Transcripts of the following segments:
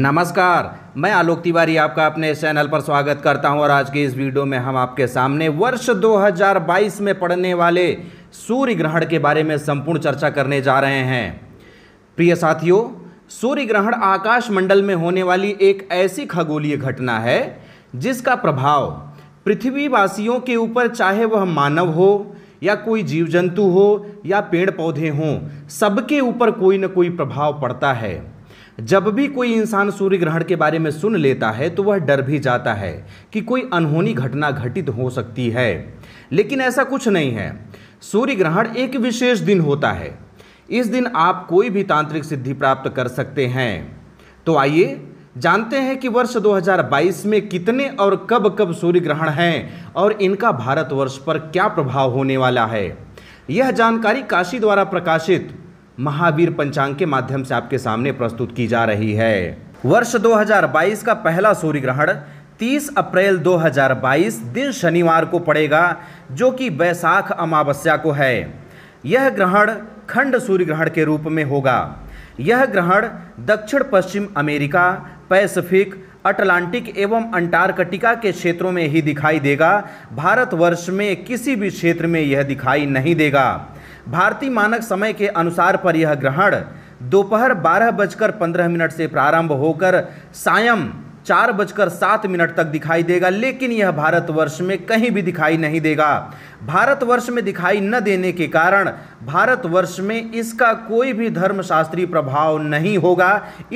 नमस्कार मैं आलोक तिवारी आपका अपने चैनल पर स्वागत करता हूं और आज के इस वीडियो में हम आपके सामने वर्ष 2022 में पड़ने वाले सूर्य ग्रहण के बारे में संपूर्ण चर्चा करने जा रहे हैं प्रिय साथियों सूर्य ग्रहण आकाश मंडल में होने वाली एक ऐसी खगोलीय घटना है जिसका प्रभाव पृथ्वीवासियों के ऊपर चाहे वह मानव हो या कोई जीव जंतु हो या पेड़ पौधे हों सबके ऊपर कोई न कोई प्रभाव पड़ता है जब भी कोई इंसान सूर्य ग्रहण के बारे में सुन लेता है तो वह डर भी जाता है कि कोई अनहोनी घटना घटित हो सकती है लेकिन ऐसा कुछ नहीं है सूर्य ग्रहण एक विशेष दिन होता है इस दिन आप कोई भी तांत्रिक सिद्धि प्राप्त कर सकते हैं तो आइए जानते हैं कि वर्ष 2022 में कितने और कब कब सूर्य ग्रहण हैं और इनका भारतवर्ष पर क्या प्रभाव होने वाला है यह जानकारी काशी द्वारा प्रकाशित महावीर पंचांग के माध्यम से आपके सामने प्रस्तुत की जा रही है वर्ष 2022 का पहला सूर्य ग्रहण 30 अप्रैल 2022 दिन शनिवार को पड़ेगा जो कि बैसाख अमावस्या को है यह ग्रहण खंड सूर्य ग्रहण के रूप में होगा यह ग्रहण दक्षिण पश्चिम अमेरिका पैसिफिक अटलांटिक एवं अंटार्कटिका के क्षेत्रों में ही दिखाई देगा भारतवर्ष में किसी भी क्षेत्र में यह दिखाई नहीं देगा भारतीय मानक समय के अनुसार पर यह ग्रहण दोपहर बारह बजकर पंद्रह मिनट से प्रारंभ होकर सायं चार बजकर सात मिनट तक दिखाई देगा लेकिन यह भारतवर्ष में कहीं भी दिखाई नहीं देगा भारतवर्ष में दिखाई न देने के कारण भारतवर्ष में इसका कोई भी धर्मशास्त्री प्रभाव नहीं होगा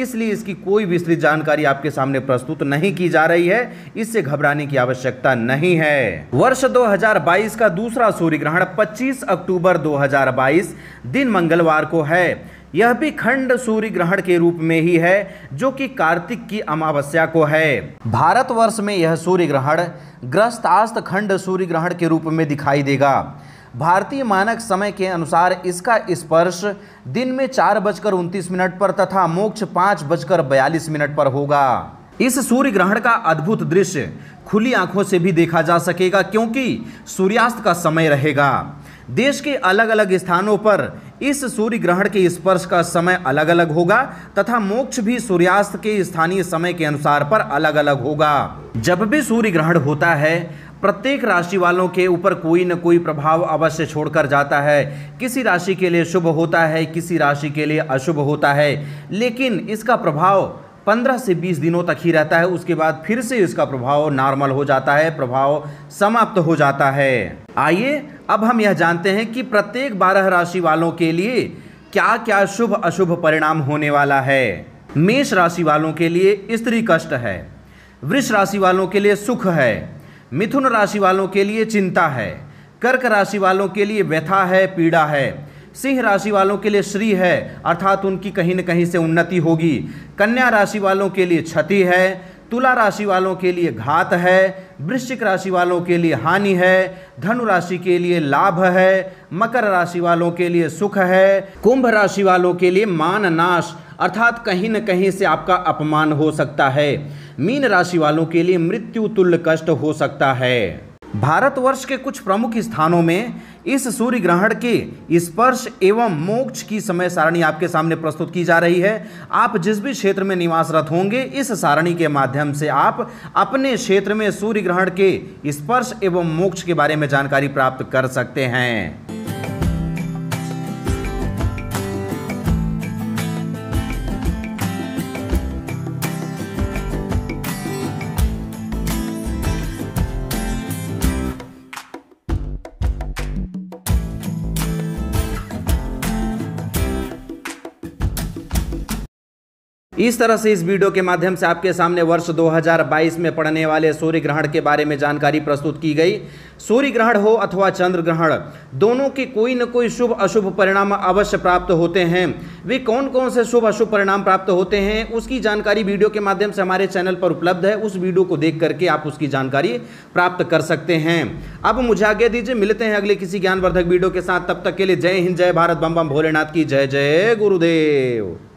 इसलिए इसकी कोई विस्तृत जानकारी आपके सामने प्रस्तुत नहीं की जा रही है इससे घबराने की आवश्यकता नहीं है वर्ष 2022 का दूसरा सूर्य ग्रहण 25 अक्टूबर 2022 दिन मंगलवार को है यह भी खंड सूर्य ग्रहण के रूप में ही है जो कि कार्तिक की अमावस्या को है भारतवर्ष में यह सूर्य ग्रहण ग्रस्तास्त खंड सूर्य ग्रहण के रूप में दिखाई देगा भारतीय मानक समय के अनुसार इसका स्पर्श इस दिन में चार बजकर उनतीस मिनट पर तथा मोक्ष पाँच बजकर बयालीस मिनट पर होगा इस सूर्य ग्रहण का अद्भुत दृश्य खुली आंखों से भी देखा जा सकेगा क्योंकि सूर्यास्त का समय रहेगा देश के अलग अलग स्थानों पर इस सूर्य ग्रहण के स्पर्श का समय अलग अलग होगा तथा मोक्ष भी सूर्यास्त के स्थानीय समय के अनुसार पर अलग अलग होगा जब भी सूर्य ग्रहण होता है प्रत्येक राशि वालों के ऊपर कोई न कोई प्रभाव अवश्य छोड़कर जाता है किसी राशि के लिए शुभ होता है किसी राशि के लिए अशुभ होता है लेकिन इसका प्रभाव पंद्रह से बीस दिनों तक ही रहता है उसके बाद फिर से इसका प्रभाव नॉर्मल हो जाता है प्रभाव समाप्त हो जाता है आइए अब हम यह जानते हैं कि प्रत्येक बारह राशि वालों के लिए क्या क्या शुभ अशुभ परिणाम होने वाला है मेष राशि वालों के लिए स्त्री कष्ट है वृष राशि वालों के लिए सुख है मिथुन राशि वालों के लिए चिंता है कर्क राशि वालों के लिए व्यथा है पीड़ा है सिंह राशि वालों के लिए श्री है अर्थात उनकी कहीं न कहीं से उन्नति होगी कन्या राशि वालों के लिए क्षति है तुला राशि वालों के लिए घात है वृश्चिक राशि वालों के लिए हानि है धनु राशि के लिए लाभ है मकर राशि वालों के लिए सुख है कुंभ राशि वालों के लिए मान नाश अर्थात कहीं न कहीं से आपका अपमान हो सकता है मीन राशि वालों के लिए मृत्यु तुल्य कष्ट हो सकता है भारतवर्ष के कुछ प्रमुख स्थानों में इस सूर्य ग्रहण के स्पर्श एवं मोक्ष की समय सारणी आपके सामने प्रस्तुत की जा रही है आप जिस भी क्षेत्र में निवासरत होंगे इस सारणी के माध्यम से आप अपने क्षेत्र में सूर्य ग्रहण के स्पर्श एवं मोक्ष के बारे में जानकारी प्राप्त कर सकते हैं इस तरह से इस वीडियो के माध्यम से आपके सामने वर्ष 2022 में पड़ने वाले सूर्य ग्रहण के बारे में जानकारी प्रस्तुत की गई सूर्य ग्रहण हो अथवा चंद्र ग्रहण दोनों के कोई न कोई शुभ अशुभ परिणाम अवश्य प्राप्त होते हैं वे कौन कौन से शुभ अशुभ परिणाम प्राप्त होते हैं उसकी जानकारी वीडियो के माध्यम से हमारे चैनल पर उपलब्ध है उस वीडियो को देख करके आप उसकी जानकारी प्राप्त कर सकते हैं अब मुझे आगे दीजिए मिलते हैं अगले किसी ज्ञानवर्धक वीडियो के साथ तब तक के लिए जय हिंद जय भारत बम बम भोलेनाथ की जय जय गुरुदेव